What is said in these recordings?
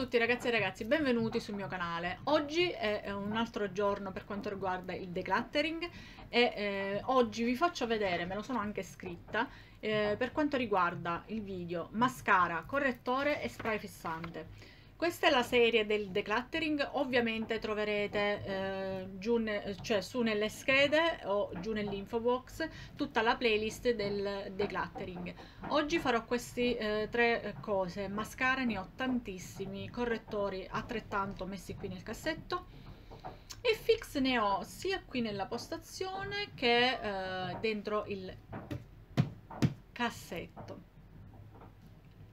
tutti ragazzi e ragazzi, benvenuti sul mio canale. Oggi è un altro giorno per quanto riguarda il decluttering e eh, oggi vi faccio vedere, me lo sono anche scritta, eh, per quanto riguarda il video mascara, correttore e spray fissante. Questa è la serie del decluttering, ovviamente troverete eh, giù, cioè, su nelle schede o giù nell'info box tutta la playlist del decluttering. Oggi farò queste eh, tre cose, mascara ne ho tantissimi, correttori altrettanto messi qui nel cassetto e fix ne ho sia qui nella postazione che eh, dentro il cassetto.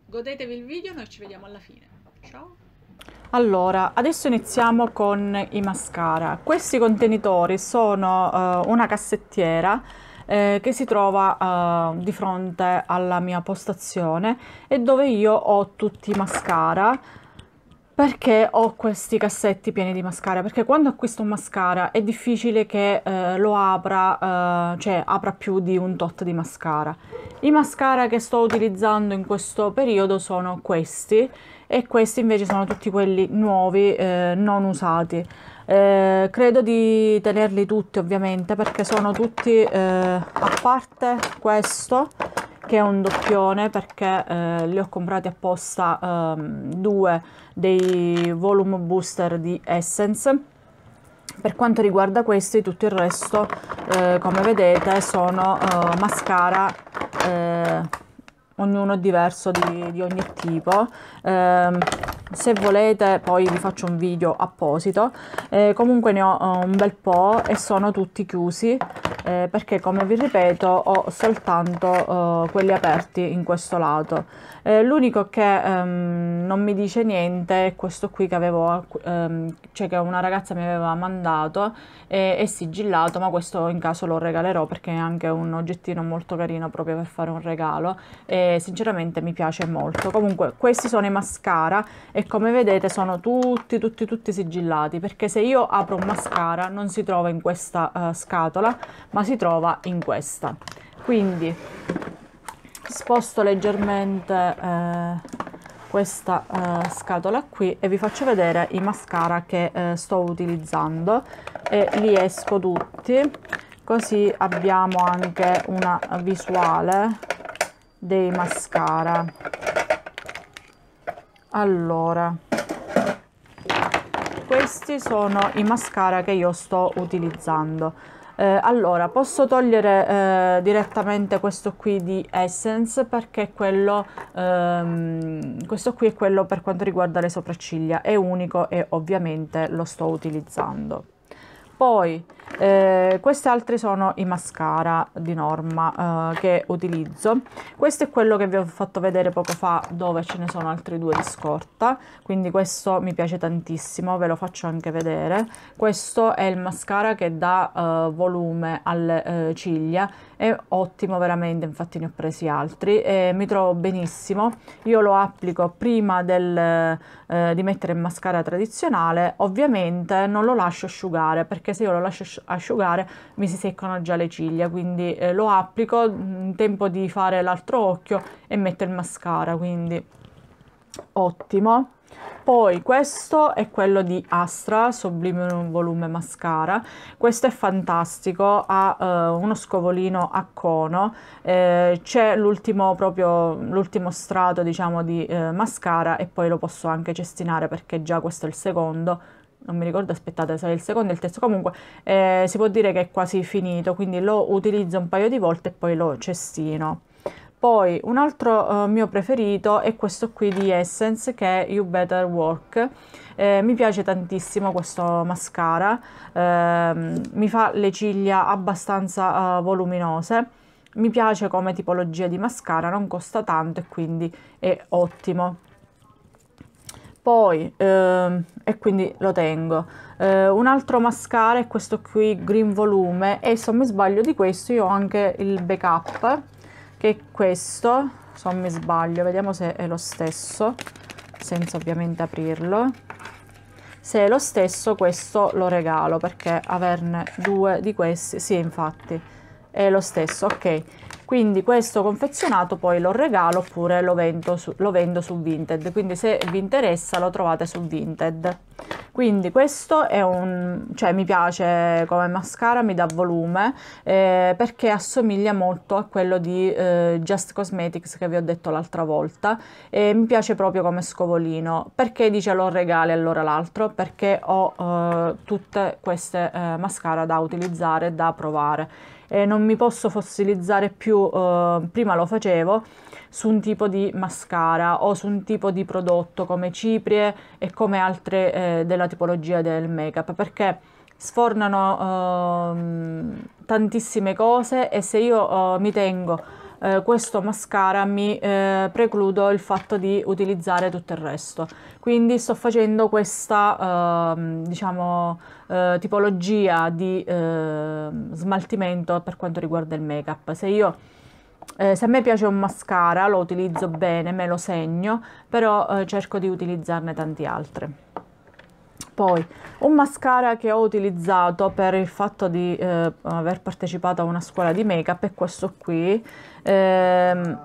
Godetevi il video, noi ci vediamo alla fine faccio? Allora, adesso iniziamo con i mascara. Questi contenitori sono uh, una cassettiera eh, che si trova uh, di fronte alla mia postazione e dove io ho tutti i mascara perché ho questi cassetti pieni di mascara perché quando acquisto un mascara è difficile che eh, lo apra eh, cioè apra più di un tot di mascara i mascara che sto utilizzando in questo periodo sono questi e questi invece sono tutti quelli nuovi eh, non usati eh, credo di tenerli tutti ovviamente perché sono tutti eh, a parte questo che è un doppione perché eh, li ho comprati apposta ehm, due dei volume booster di Essence per quanto riguarda questi tutto il resto eh, come vedete sono eh, mascara ognuno è diverso di, di ogni tipo eh, se volete poi vi faccio un video apposito eh, comunque ne ho eh, un bel po' e sono tutti chiusi eh, perché come vi ripeto ho soltanto eh, quelli aperti in questo lato eh, l'unico che ehm, non mi dice niente è questo qui che avevo ehm, cioè che una ragazza mi aveva mandato e, e sigillato ma questo in caso lo regalerò perché è anche un oggettino molto carino proprio per fare un regalo e, sinceramente mi piace molto. Comunque questi sono i mascara e come vedete sono tutti tutti tutti sigillati perché se io apro un mascara non si trova in questa uh, scatola ma si trova in questa. Quindi sposto leggermente eh, questa eh, scatola qui e vi faccio vedere i mascara che eh, sto utilizzando e li esco tutti così abbiamo anche una visuale dei mascara allora questi sono i mascara che io sto utilizzando eh, allora posso togliere eh, direttamente questo qui di Essence perché quello ehm, questo qui è quello per quanto riguarda le sopracciglia è unico e ovviamente lo sto utilizzando poi eh, questi altri sono i mascara di norma eh, che utilizzo questo è quello che vi ho fatto vedere poco fa dove ce ne sono altri due di scorta quindi questo mi piace tantissimo ve lo faccio anche vedere questo è il mascara che dà eh, volume alle eh, ciglia è ottimo veramente infatti ne ho presi altri e mi trovo benissimo io lo applico prima del, eh, di mettere il mascara tradizionale ovviamente non lo lascio asciugare perché se io lo lascio asciugare mi si seccano già le ciglia quindi eh, lo applico mm, in tempo di fare l'altro occhio e metto il mascara quindi ottimo poi questo è quello di Astra, Sublime Volume Mascara. Questo è fantastico, ha eh, uno scovolino a cono, eh, c'è l'ultimo strato diciamo, di eh, mascara e poi lo posso anche cestinare perché già questo è il secondo non mi ricordo, aspettate, se è il secondo e il terzo, comunque eh, si può dire che è quasi finito, quindi lo utilizzo un paio di volte e poi lo cestino. Poi un altro eh, mio preferito è questo qui di Essence che è You Better Work. Eh, mi piace tantissimo questo mascara, ehm, mi fa le ciglia abbastanza eh, voluminose, mi piace come tipologia di mascara, non costa tanto e quindi è ottimo poi ehm, e quindi lo tengo eh, un altro mascara è questo qui green volume e se non mi sbaglio di questo io ho anche il backup che è questo se non mi sbaglio vediamo se è lo stesso senza ovviamente aprirlo se è lo stesso questo lo regalo perché averne due di questi sì infatti è lo stesso ok quindi questo confezionato poi lo regalo oppure lo vendo su, lo vendo su Vinted quindi se vi interessa lo trovate su Vinted quindi questo è un cioè mi piace come mascara mi dà volume eh, perché assomiglia molto a quello di eh, Just Cosmetics che vi ho detto l'altra volta e mi piace proprio come scovolino perché dice lo regali allora l'altro perché ho eh, tutte queste eh, mascara da utilizzare da provare eh, non mi posso fossilizzare più, eh, prima lo facevo, su un tipo di mascara o su un tipo di prodotto come ciprie e come altre eh, della tipologia del make-up, perché sfornano ehm, tantissime cose e se io eh, mi tengo eh, questo mascara mi eh, precludo il fatto di utilizzare tutto il resto quindi sto facendo questa ehm, diciamo, eh, diciamo tipologia di ehm, smaltimento per quanto riguarda il make up se io eh, se a me piace un mascara lo utilizzo bene, me lo segno, però eh, cerco di utilizzarne tanti altri. Poi un mascara che ho utilizzato per il fatto di eh, aver partecipato a una scuola di make-up è questo qui. Ehm,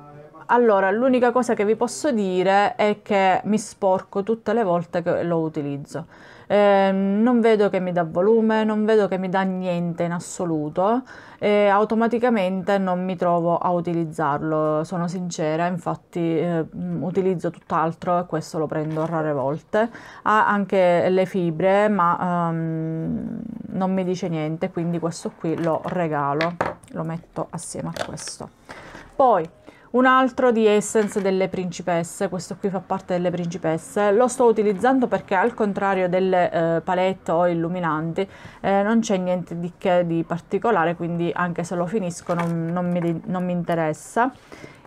allora, l'unica cosa che vi posso dire è che mi sporco tutte le volte che lo utilizzo eh, non vedo che mi dà volume, non vedo che mi dà niente in assoluto e automaticamente non mi trovo a utilizzarlo, sono sincera, infatti eh, utilizzo tutt'altro e questo lo prendo rare volte. Ha anche le fibre ma um, non mi dice niente, quindi questo qui lo regalo, lo metto assieme a questo. Poi un altro di Essence delle principesse, questo qui fa parte delle principesse, lo sto utilizzando perché al contrario delle eh, palette o illuminanti eh, non c'è niente di che di particolare, quindi anche se lo finisco non, non, mi, non mi, interessa.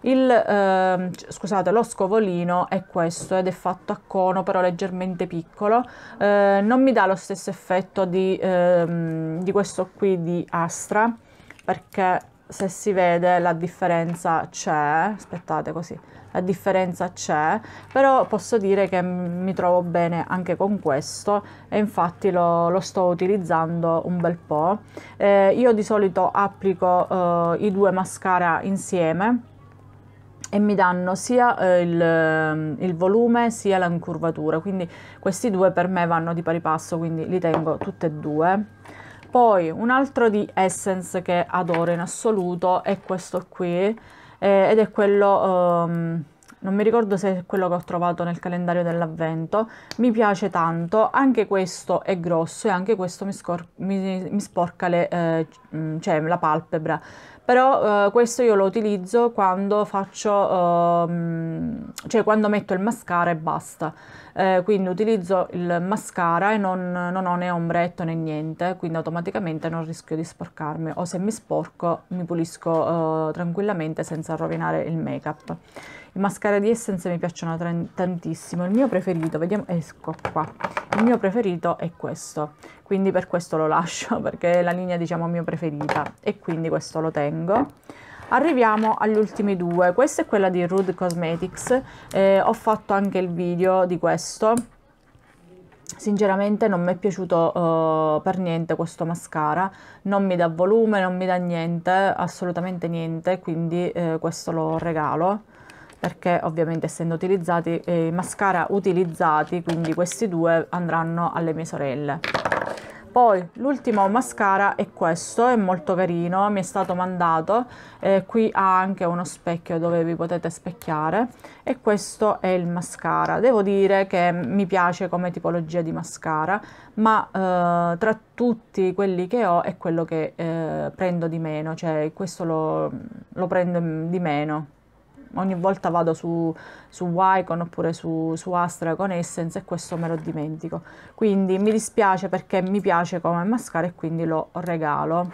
Il, eh, scusate, lo scovolino è questo ed è fatto a cono però leggermente piccolo, eh, non mi dà lo stesso effetto di, ehm, di questo qui di Astra perché se si vede la differenza c'è, aspettate così, la differenza c'è, però posso dire che mi trovo bene anche con questo e infatti lo, lo sto utilizzando un bel po'. Eh, io di solito applico eh, i due mascara insieme e mi danno sia eh, il, il volume sia l'incurvatura, quindi questi due per me vanno di pari passo, quindi li tengo tutte e due. Poi un altro di Essence che adoro in assoluto è questo qui eh, ed è quello... Um, non mi ricordo se è quello che ho trovato nel calendario dell'avvento, mi piace tanto, anche questo è grosso e anche questo mi, mi, mi sporca le, eh, mm, cioè, la palpebra, però eh, questo io lo utilizzo quando faccio, ehm, cioè quando metto il mascara e basta. Eh, quindi utilizzo il mascara e non, non, ho né ombretto né niente, quindi automaticamente non rischio di sporcarmi o se mi sporco mi pulisco eh, tranquillamente senza rovinare il make up. Le mascara di Essence mi piacciono tantissimo. Il mio preferito, vediamo, ecco qua. Il mio preferito è questo, quindi per questo lo lascio, perché è la linea, diciamo, mio preferita. E quindi questo lo tengo. Arriviamo agli ultimi due. Questa è quella di Rude Cosmetics. Eh, ho fatto anche il video di questo sinceramente non mi è piaciuto uh, per niente questo mascara non mi dà volume, non mi dà niente assolutamente niente quindi eh, questo lo regalo perché ovviamente essendo utilizzati eh, mascara utilizzati quindi questi due andranno alle mie sorelle poi l'ultimo mascara è questo è molto carino mi è stato mandato eh, qui ha anche uno specchio dove vi potete specchiare e questo è il mascara devo dire che mi piace come tipologia di mascara ma eh, tra tutti quelli che ho è quello che eh, prendo di meno cioè questo lo, lo prendo di meno ogni volta vado su, su Wycon oppure su, su, Astra con Essence e questo me lo dimentico. Quindi mi dispiace perché mi piace come mascara e quindi lo regalo.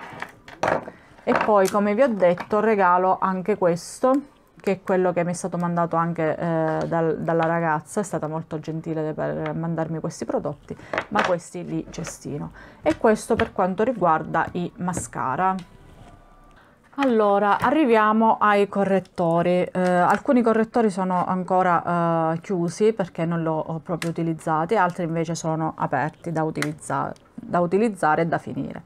E poi come vi ho detto regalo anche questo che è quello che mi è stato mandato anche eh, dal, dalla ragazza, è stata molto gentile per mandarmi questi prodotti, ma questi li cestino. E questo per quanto riguarda i mascara. Allora, arriviamo ai correttori. Eh, alcuni correttori sono ancora eh, chiusi perché non li ho eh, proprio utilizzati, altri invece sono aperti da, utilizza da utilizzare e da finire.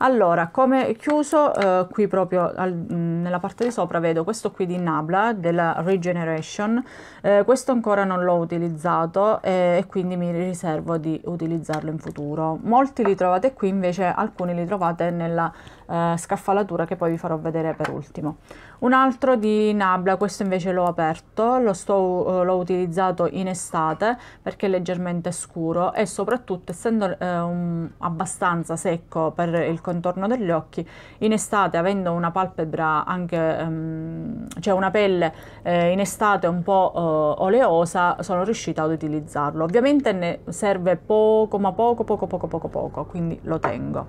Allora, come chiuso, eh, qui proprio al, mm, nella parte di sopra vedo questo qui di Nabla, della Regeneration. Eh, questo ancora non l'ho utilizzato eh, e quindi mi riservo di utilizzarlo in futuro. Molti li trovate qui, invece alcuni li trovate nella eh, scaffalatura che poi vi farò vedere per ultimo. Un altro di Nabla, questo invece l'ho aperto, eh, l'ho utilizzato in estate perché è leggermente scuro e soprattutto essendo eh, un, abbastanza secco per il contorno degli occhi, in estate avendo una palpebra anche, ehm, cioè una pelle eh, in estate un po' eh, oleosa, sono riuscita ad utilizzarlo. Ovviamente ne serve poco ma poco poco poco poco poco, quindi lo tengo.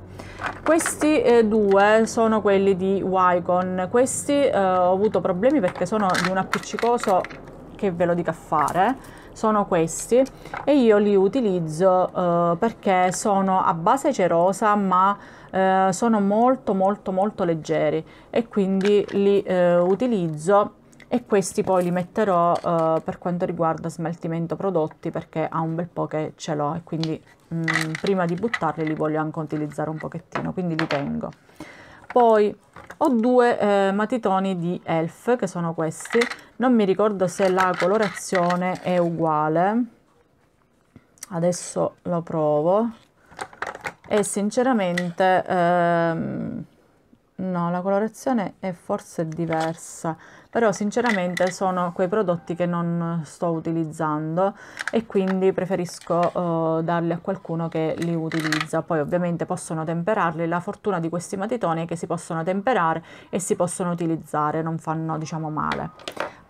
Questi eh, due due sono quelli di Wygon. Questi eh, ho avuto problemi perché sono di un appiccicoso che ve lo dica fare. Sono questi e io li utilizzo eh, perché sono a base cerosa ma eh, sono molto molto molto leggeri e quindi li eh, utilizzo e questi poi li metterò eh, per quanto riguarda smaltimento prodotti perché ha un bel po' che ce l'ho e quindi mh, mm, prima di buttarli li voglio anche utilizzare un pochettino, quindi li tengo. Poi ho due eh, matitoni di Elf, che sono questi. Non mi ricordo se la colorazione è uguale. Adesso lo provo. E sinceramente... Ehm, no la colorazione è forse diversa però sinceramente sono quei prodotti che non sto utilizzando e quindi preferisco eh, darli a qualcuno che li utilizza poi ovviamente possono temperarli la fortuna di questi matitoni è che si possono temperare e si possono utilizzare non fanno diciamo male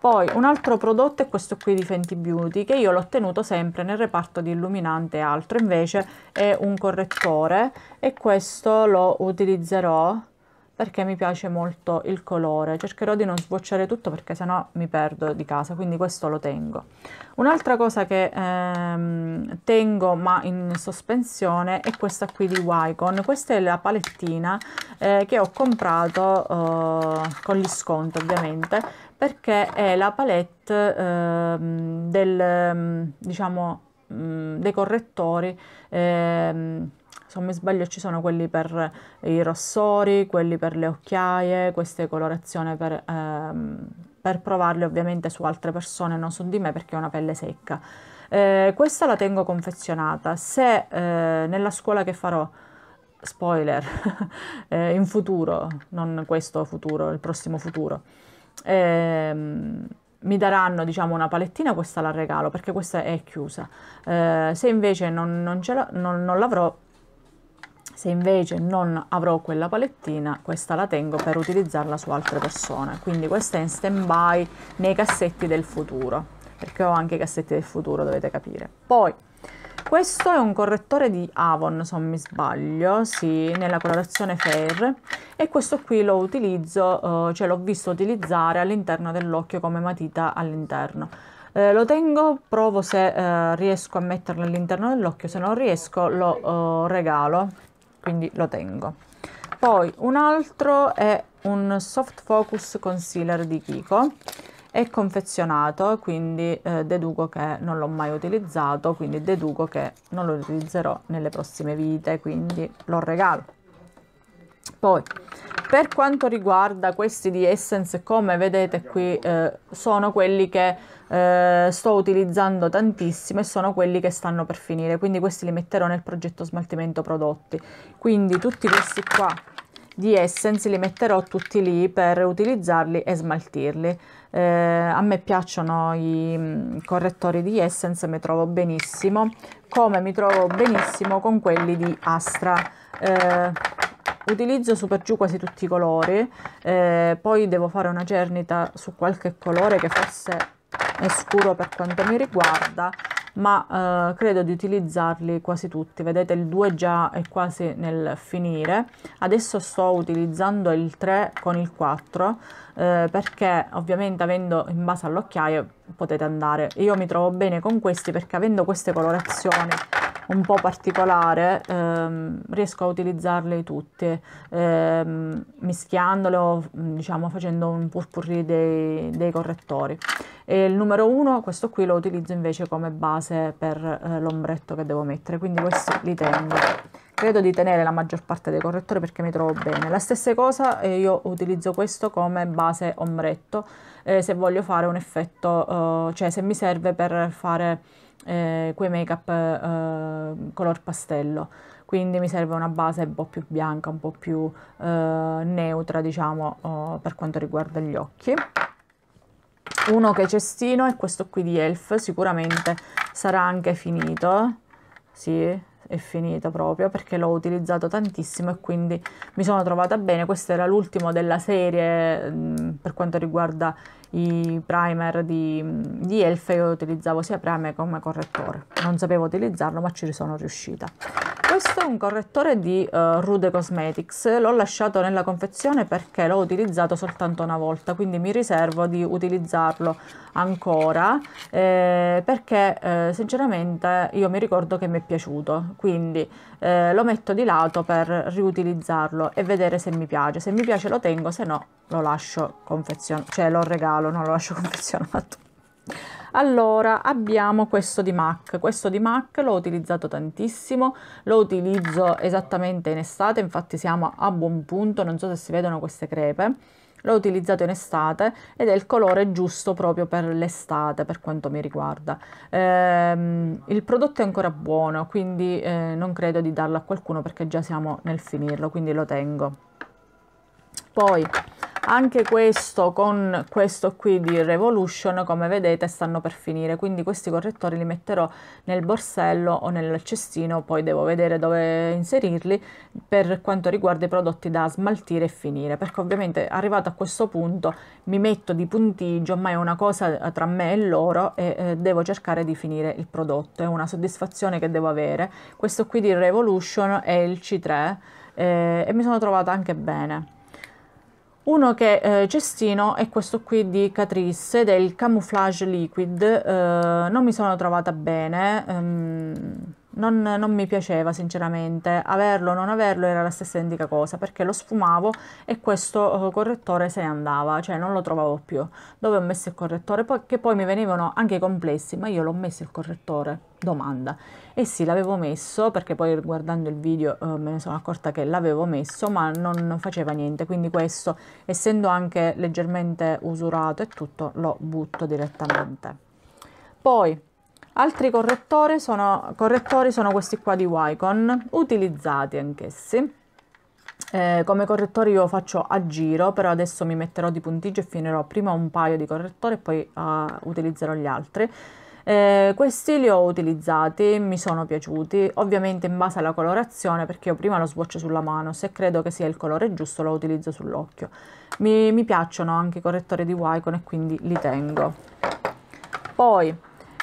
poi un altro prodotto è questo qui di Fenty Beauty che io l'ho ottenuto sempre nel reparto di illuminante e altro invece è un correttore e questo lo utilizzerò perché mi piace molto il colore. Cercherò di non sbocciare tutto perché sennò mi perdo di casa, quindi questo lo tengo. Un'altra cosa che ehm, tengo ma in sospensione è questa qui di Wycon. Questa è la palettina eh, che ho comprato eh, con gli sconti ovviamente perché è la palette eh, del, diciamo, mm, dei correttori ehm, se non mi sbaglio ci sono quelli per eh, i rossori, quelli per le occhiaie, queste colorazioni per, ehm, per provarle ovviamente su altre persone, non su di me perché ho una pelle secca. Eh, questa la tengo confezionata, se eh, nella scuola che farò spoiler, eh, in futuro, non questo futuro, il prossimo futuro. Ehm, mi daranno diciamo una palettina, questa la regalo perché questa è chiusa. Eh, se invece non, non, non, non l'avrò, se invece non avrò quella palettina questa la tengo per utilizzarla su altre persone quindi questa è in stand by nei cassetti del futuro perché ho anche i cassetti del futuro dovete capire poi questo è un correttore di Avon se non mi sbaglio sì nella colorazione fair e questo qui lo utilizzo eh, cioè l'ho visto utilizzare all'interno dell'occhio come matita all'interno eh, lo tengo, provo se eh, riesco a metterlo all'interno dell'occhio, se non riesco lo eh, regalo quindi lo tengo. Poi un altro è un Soft Focus Concealer di Kiko, è confezionato, quindi eh, deduco che non l'ho mai utilizzato, quindi deduco che non lo utilizzerò nelle prossime vite, quindi lo regalo. Poi, per quanto riguarda questi di Essence, come vedete qui, eh, sono quelli che eh, sto utilizzando tantissimo e sono quelli che stanno per finire, quindi questi li metterò nel progetto smaltimento prodotti. Quindi tutti questi qua di Essence li metterò tutti lì per utilizzarli e smaltirli. Eh, a me piacciono i mm, correttori di Essence, mi trovo benissimo, come mi trovo benissimo con quelli di Astra. Eh, utilizzo su giù quasi tutti i colori eh, poi devo fare una cernita su qualche colore che forse è scuro per quanto mi riguarda ma eh, credo di utilizzarli quasi tutti vedete il 2 già è quasi nel finire adesso sto utilizzando il 3 con il 4 eh, perché ovviamente avendo in base all'occhiaio potete andare io mi trovo bene con questi perché avendo queste colorazioni un po' particolare ehm, riesco a utilizzarle tutte, ehm, mischiandoli o mm, diciamo facendo un purpurri dei, dei correttori e il numero 1 questo qui lo utilizzo invece come base per eh, l'ombretto che devo mettere quindi questi li tengo credo di tenere la maggior parte dei correttori perché mi trovo bene la stessa cosa eh, io utilizzo questo come base ombretto eh, se voglio fare un effetto eh, cioè se mi serve per fare eh, quei make up eh, color pastello quindi mi serve una base un po' più bianca, un po' più eh, neutra diciamo oh, per quanto riguarda gli occhi. Uno che cestino è questo qui di Elf, sicuramente sarà anche finito, sì, è finito proprio perché l'ho utilizzato tantissimo e quindi mi sono trovata bene, questo era l'ultimo della serie mh, mm, per quanto riguarda i primer di, di Elf io utilizzavo sia primer come correttore non sapevo utilizzarlo ma ci sono riuscita questo è un correttore di uh, Rude Cosmetics l'ho lasciato nella confezione perché l'ho utilizzato soltanto una volta quindi mi riservo di utilizzarlo ancora eh, perché eh, sinceramente io mi ricordo che mi è piaciuto quindi eh, lo metto di lato per riutilizzarlo e vedere se mi piace se mi piace lo tengo se no lo lascio confezionato cioè lo regalo regalo, non lo lascio confezionato. Allora, abbiamo questo di MAC. Questo di MAC l'ho utilizzato tantissimo, lo utilizzo esattamente in estate, infatti siamo a buon punto, non so se si vedono queste crepe. L'ho utilizzato in estate ed è il colore giusto proprio per l'estate, per quanto mi riguarda. Ehm, il prodotto è ancora buono, quindi eh, non credo di darlo a qualcuno perché già siamo nel finirlo, quindi lo tengo. Poi anche questo con questo qui di Revolution come vedete stanno per finire quindi questi correttori li metterò nel borsello o nel cestino poi devo vedere dove inserirli per quanto riguarda i prodotti da smaltire e finire perché ovviamente arrivato a questo punto mi metto di puntiggio ma è una cosa tra me e loro e eh, devo cercare di finire il prodotto è una soddisfazione che devo avere questo qui di Revolution è il C3 eh, e mi sono trovata anche bene uno che eh, cestino è questo qui di Catrice ed è il Camouflage Liquid, eh, non mi sono trovata bene, ehm, non, non, mi piaceva sinceramente, averlo o non averlo era la stessa identica cosa perché lo sfumavo e questo eh, correttore se ne andava, cioè non lo trovavo più. Dove ho messo il correttore? Poi, che poi mi venivano anche i complessi, ma io l'ho messo il correttore? Domanda. E sì, l'avevo messo perché poi guardando il video eh, me ne sono accorta che l'avevo messo, ma non faceva niente, quindi questo, essendo anche leggermente usurato e tutto, lo butto direttamente. Poi Altri correttori sono, correttori sono questi qua di Wicon, utilizzati anch'essi. Eh, come correttori io faccio a giro, però adesso mi metterò di puntiggio e finirò prima un paio di correttori e poi uh, utilizzerò gli altri. Eh, questi li ho utilizzati, mi sono piaciuti, ovviamente in base alla colorazione perché io prima lo sboccio sulla mano, se credo che sia il colore giusto lo utilizzo sull'occhio. Mi, mi piacciono anche i correttori di Wicon e quindi li tengo. Poi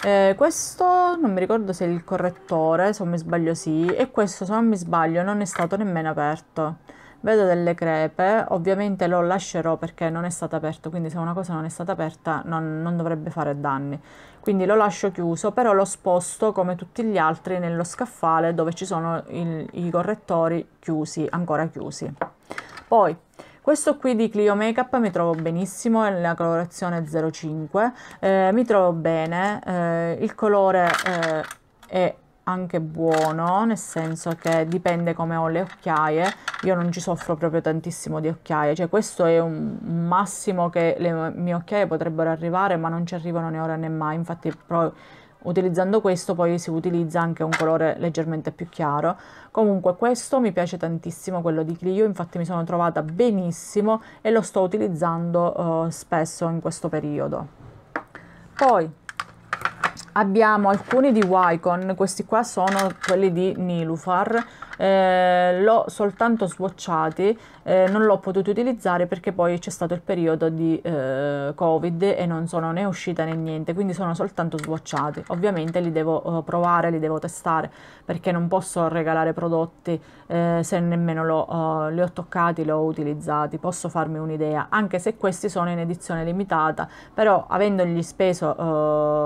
eh, questo non mi ricordo se è il correttore, se non mi sbaglio sì, e questo se non mi sbaglio non è stato nemmeno aperto. Vedo delle crepe, ovviamente lo lascerò perché non è stato aperto, quindi se una cosa non è stata aperta non, non dovrebbe fare danni. Quindi lo lascio chiuso, però lo sposto come tutti gli altri nello scaffale dove ci sono il, i correttori chiusi, ancora chiusi. Poi questo qui di Clio Makeup mi trovo benissimo, è la colorazione 05, eh, mi trovo bene, eh, il colore eh, è anche buono, nel senso che dipende come ho le occhiaie, io non ci soffro proprio tantissimo di occhiaie, cioè questo è un massimo che le mie occhiaie potrebbero arrivare, ma non ci arrivano né ora né mai, infatti proprio utilizzando questo poi si utilizza anche un colore leggermente più chiaro comunque questo mi piace tantissimo quello di Clio infatti mi sono trovata benissimo e lo sto utilizzando eh, spesso in questo periodo poi abbiamo alcuni di Wycon questi qua sono quelli di Nilufar eh, l'ho soltanto swatchati, eh, non l'ho potuto utilizzare perché poi c'è stato il periodo di eh, covid e non sono né uscita né niente, quindi sono soltanto swatchati. Ovviamente li devo eh, provare, li devo testare perché non posso regalare prodotti eh, se nemmeno lo, eh, li ho toccati, li ho utilizzati, posso farmi un'idea, anche se questi sono in edizione limitata, però avendogli speso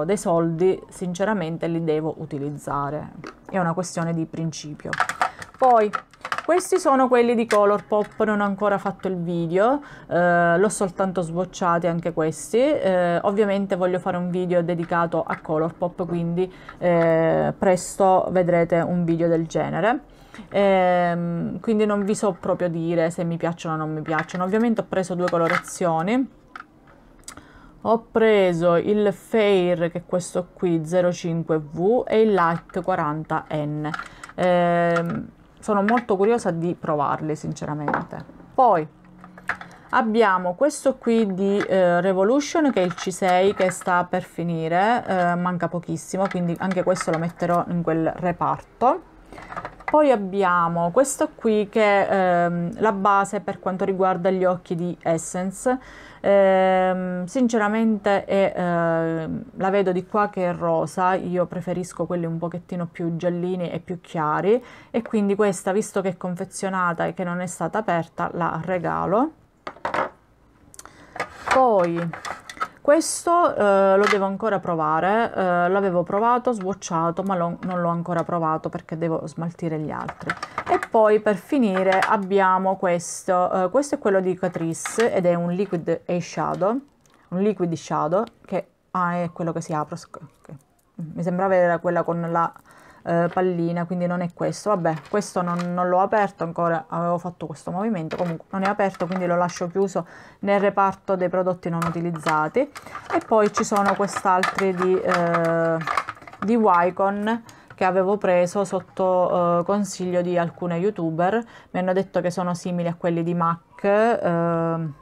dei soldi sinceramente li devo utilizzare, è una questione di principio. Poi questi sono quelli di Colourpop, non ho ancora fatto il video, eh, l'ho soltanto sbocciati anche questi. Eh, ovviamente voglio fare un video dedicato a Colourpop quindi eh, presto vedrete un video del genere. Ehm, quindi non vi so proprio dire se mi piacciono o non mi piacciono. Ovviamente ho preso due colorazioni. Ho preso il Fair, che è questo qui, 05V, e il Light 40N sono molto curiosa di provarli sinceramente poi abbiamo questo qui di eh, Revolution che è il C6 che sta per finire eh, manca pochissimo quindi anche questo lo metterò in quel reparto poi abbiamo questo qui che è ehm, la base per quanto riguarda gli occhi di Essence eh, sinceramente eh, eh, la vedo di qua che è rosa, io preferisco quelli un pochettino più giallini e più chiari e quindi questa visto che è confezionata e che non è stata aperta la regalo. Poi questo eh, lo devo ancora provare, eh, l'avevo provato, swatchato, ma non l'ho ancora provato perché devo smaltire gli altri poi per finire abbiamo questo uh, questo è quello di Catrice ed è un liquid e un liquid shadow che ah, è quello che si apre okay. Mm, mi sembrava era quella con la uh, pallina quindi non è questo vabbè questo non, non l'ho aperto ancora avevo fatto questo movimento comunque non è aperto quindi lo lascio chiuso nel reparto dei prodotti non utilizzati e poi ci sono quest'altri di, uh, di Wycon che avevo preso sotto eh, consiglio di alcune youtuber, mi hanno detto che sono simili a quelli di MAC, eh, non,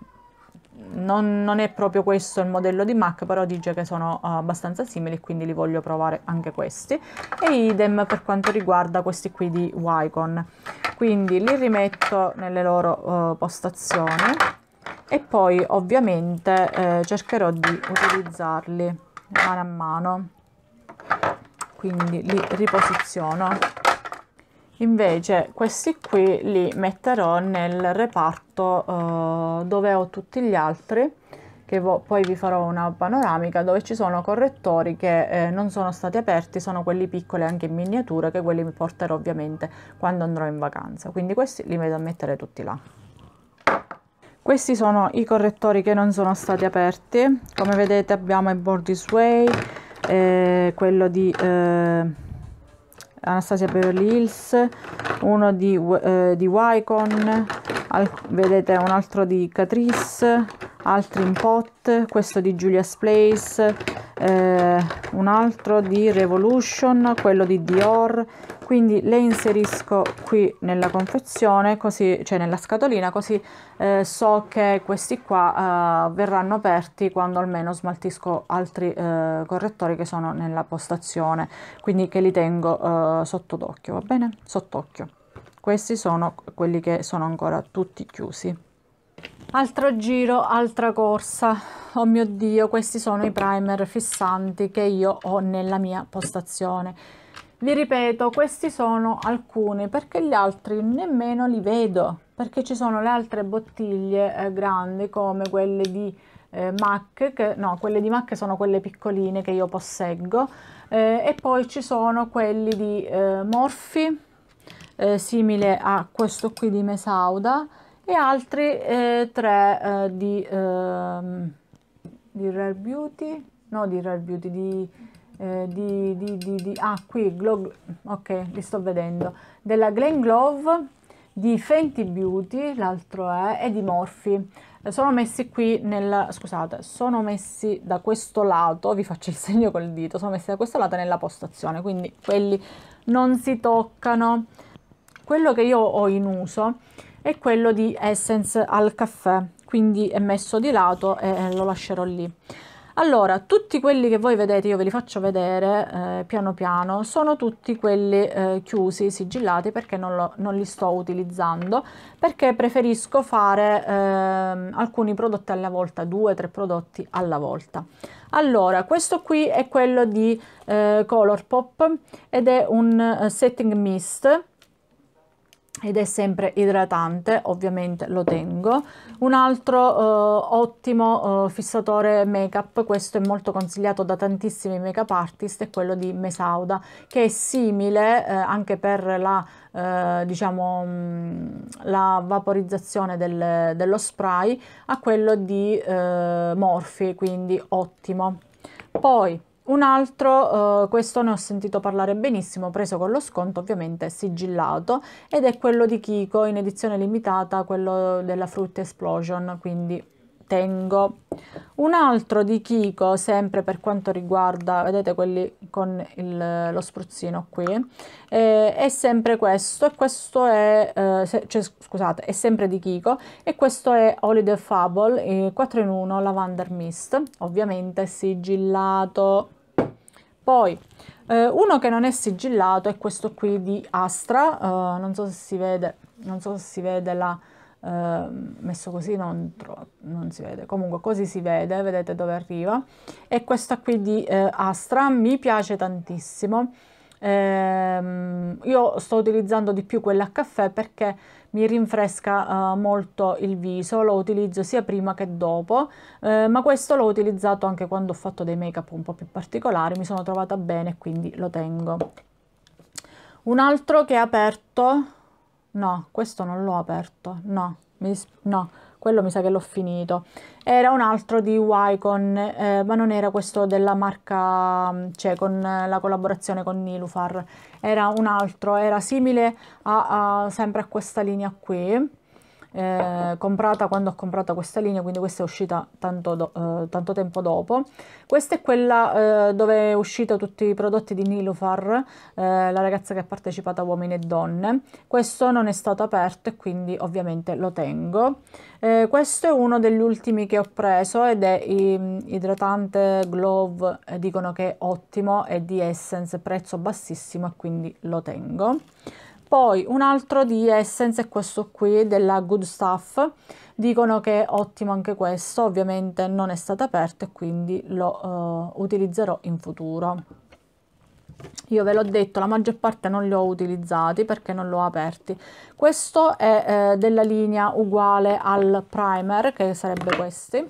non, è proprio questo il modello di MAC, però dice che sono eh, abbastanza simili, quindi li voglio provare anche questi. E idem per quanto riguarda questi qui di Wicon. Quindi li rimetto nelle loro uh, postazioni e poi ovviamente eh, cercherò di utilizzarli mano a mano quindi li riposiziono invece questi qui li metterò nel reparto eh, dove ho tutti gli altri che poi vi farò una panoramica dove ci sono correttori che eh, non sono stati aperti, sono quelli piccoli anche in miniatura che quelli mi porterò ovviamente quando andrò in vacanza, quindi questi li vedo a mettere tutti là. Questi sono i correttori che non sono stati aperti, come vedete abbiamo i Bordy Sway, eh, quello di eh, Anastasia Beverly Hills, uno di, eh, di Wycon, al, vedete un altro di Catrice, altri in pot, questo di Julia's Place, eh, un altro di Revolution, quello di Dior, quindi le inserisco qui nella confezione così cioè nella scatolina così eh, so che questi qua eh, verranno aperti quando almeno smaltisco altri eh, correttori che sono nella postazione quindi che li tengo eh, sotto d'occhio va bene sott'occhio questi sono quelli che sono ancora tutti chiusi altro giro altra corsa oh mio dio questi sono i primer fissanti che io ho nella mia postazione vi ripeto, questi sono alcuni perché gli altri nemmeno li vedo perché ci sono le altre bottiglie eh, grandi come quelle di eh, MAC, che, no, quelle di MAC sono quelle piccoline che io posseggo eh, e poi ci sono quelli di eh, Morphy, eh, simile a questo qui di Mesauda e altri eh, tre eh, di, ehm, di Rare Beauty, no di Rare Beauty, di eh, di, di, di, di, ah qui Glow, ok li sto vedendo della Glen Glove di Fenty Beauty l'altro è e di Morphe eh, sono messi qui nel scusate sono messi da questo lato vi faccio il segno col dito sono messi da questo lato nella postazione quindi quelli non si toccano quello che io ho in uso è quello di Essence al caffè quindi è messo di lato e lo lascerò lì allora, tutti quelli che voi vedete, io ve li faccio vedere eh, piano piano, sono tutti quelli eh, chiusi, sigillati, perché non, lo, non, li sto utilizzando, perché preferisco fare eh, alcuni prodotti alla volta, due, o tre prodotti alla volta. Allora, questo qui è quello di eh, Color Pop ed è un eh, setting mist ed è sempre idratante, ovviamente lo tengo. Un altro eh, ottimo eh, fissatore make-up, questo è molto consigliato da tantissimi make-up artist, è quello di Mesauda, che è simile eh, anche per la, eh, diciamo, mh, mm, la vaporizzazione del, dello spray a quello di eh, Morphe, quindi ottimo. Poi un altro, eh, questo ne ho sentito parlare benissimo, preso con lo sconto ovviamente sigillato, ed è quello di Kiko in edizione limitata, quello della Fruit Explosion, quindi tengo. Un altro di Kiko, sempre per quanto riguarda, vedete quelli con il, lo spruzzino qui, eh, è sempre questo, e questo è, eh, se, cioè, scusate, è sempre di Kiko, e questo è Holiday Fable eh, 4 in 1 Lavender Mist, ovviamente sigillato. Poi eh, uno che non è sigillato è questo qui di Astra, uh, non so se si vede, non so se si vede la... Uh, messo così non, non, si vede, comunque così si vede, vedete dove arriva, e questa qui di eh, Astra mi piace tantissimo, ehm, io sto utilizzando di più quella a caffè perché mi rinfresca uh, molto il viso, lo utilizzo sia prima che dopo, eh, ma questo l'ho utilizzato anche quando ho fatto dei make up un po' più particolari, mi sono trovata bene quindi lo tengo. Un altro che è aperto, no, questo non l'ho aperto, no, mi, no, quello mi sa che l'ho finito. Era un altro di Wycon, eh, ma non era questo della marca, mm, cioè con eh, la collaborazione con Nilufar. Era un altro, era simile a, a sempre a questa linea qui eh, comprata quando ho comprato questa linea, quindi questa è uscita tanto, do, eh, tanto tempo dopo. Questa è quella eh, dove è uscito tutti i prodotti di Nilufar, eh, la ragazza che ha partecipato a Uomini e Donne. Questo non è stato aperto e quindi ovviamente lo tengo. Eh, questo è uno degli ultimi che ho preso ed è mm, idratante Glove, dicono che è ottimo, è di Essence, prezzo bassissimo e quindi lo tengo poi un altro di Essence è questo qui della Good Stuff dicono che è ottimo anche questo ovviamente non è stato aperto e quindi lo uh, utilizzerò in futuro io ve l'ho detto la maggior parte non li ho utilizzati perché non li ho aperti questo è eh, della linea uguale al primer che sarebbe questi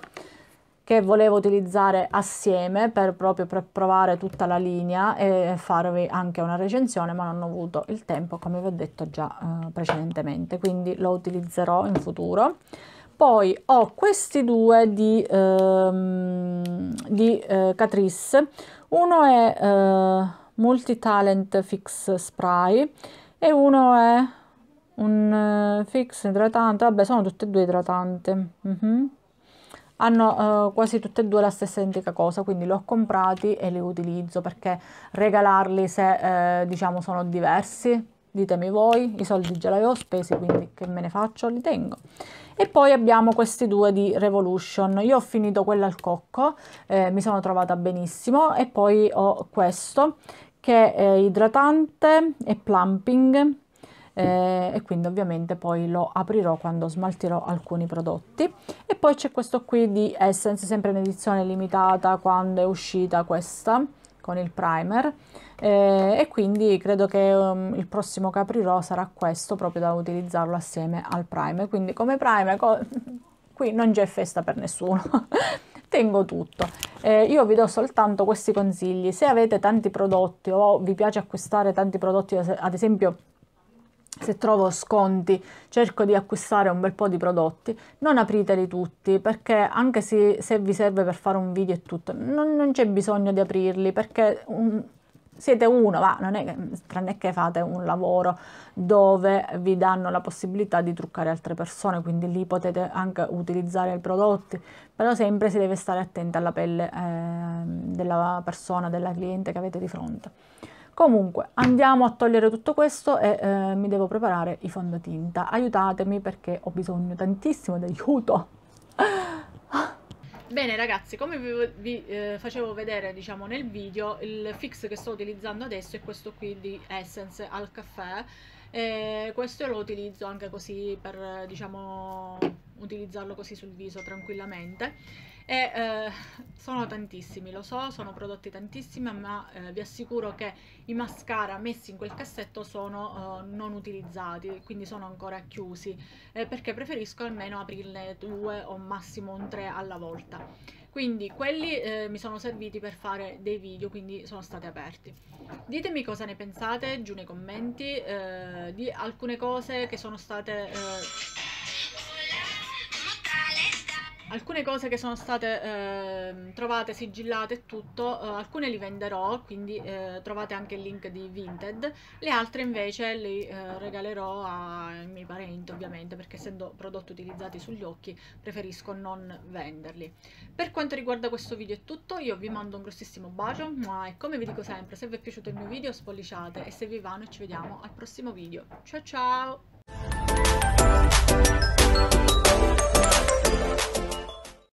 che volevo utilizzare assieme per proprio per provare tutta la linea e farvi anche una recensione ma non ho avuto il tempo come vi ho detto già eh, precedentemente quindi lo utilizzerò in futuro poi ho questi due di, ehm, di eh, Catrice uno è eh, Multi Fix Spray e uno è un eh, fix idratante vabbè sono tutti e due idratanti mm -hmm hanno eh, quasi tutte e due la stessa identica cosa, quindi li ho comprati e li utilizzo perché regalarli se eh, diciamo sono diversi, ditemi voi, i soldi già li avevo spesi, quindi che me ne faccio, li tengo. E poi abbiamo questi due di Revolution, io ho finito quello al cocco, eh, mi sono trovata benissimo e poi ho questo che è idratante e plumping eh, e quindi ovviamente poi lo aprirò quando smaltirò alcuni prodotti e poi c'è questo qui di Essence sempre in edizione limitata quando è uscita questa con il primer eh, e quindi credo che um, il prossimo che aprirò sarà questo proprio da utilizzarlo assieme al primer quindi come primer co qui non c'è festa per nessuno tengo tutto eh, io vi do soltanto questi consigli se avete tanti prodotti o vi piace acquistare tanti prodotti ad esempio se trovo sconti cerco di acquistare un bel po' di prodotti, non apriteli tutti perché anche se, se vi serve per fare un video e tutto, non, non c'è bisogno di aprirli perché un, siete uno, ma non è che, tranne che fate un lavoro dove vi danno la possibilità di truccare altre persone, quindi lì potete anche utilizzare i prodotti, però sempre si deve stare attenti alla pelle eh, della persona, della cliente che avete di fronte. Comunque andiamo a togliere tutto questo e eh, mi devo preparare i fondotinta. Aiutatemi perché ho bisogno tantissimo di aiuto. Bene ragazzi, come vi, vi eh, facevo vedere diciamo nel video, il fix che sto utilizzando adesso è questo qui di Essence al caffè. E questo lo utilizzo anche così per diciamo utilizzarlo così sul viso tranquillamente e eh, sono tantissimi, lo so, sono prodotti tantissimi, ma eh, vi assicuro che i mascara messi in quel cassetto sono eh, non utilizzati, quindi sono ancora chiusi, eh, perché preferisco almeno aprirne due o massimo un tre alla volta. Quindi quelli eh, mi sono serviti per fare dei video, quindi sono stati aperti. Ditemi cosa ne pensate giù nei commenti eh, di alcune cose che sono state alcune cose che sono state eh, trovate, sigillate e tutto, eh, alcune li venderò, quindi eh, trovate anche il link di Vinted, le altre invece le eh, regalerò ai miei parenti ovviamente perché essendo prodotti utilizzati sugli occhi preferisco non venderli. Per quanto riguarda questo video è tutto, io vi mando un grossissimo bacio e come vi dico sempre se vi è piaciuto il mio video spolliciate e se vi va noi ci vediamo al prossimo video. Ciao ciao!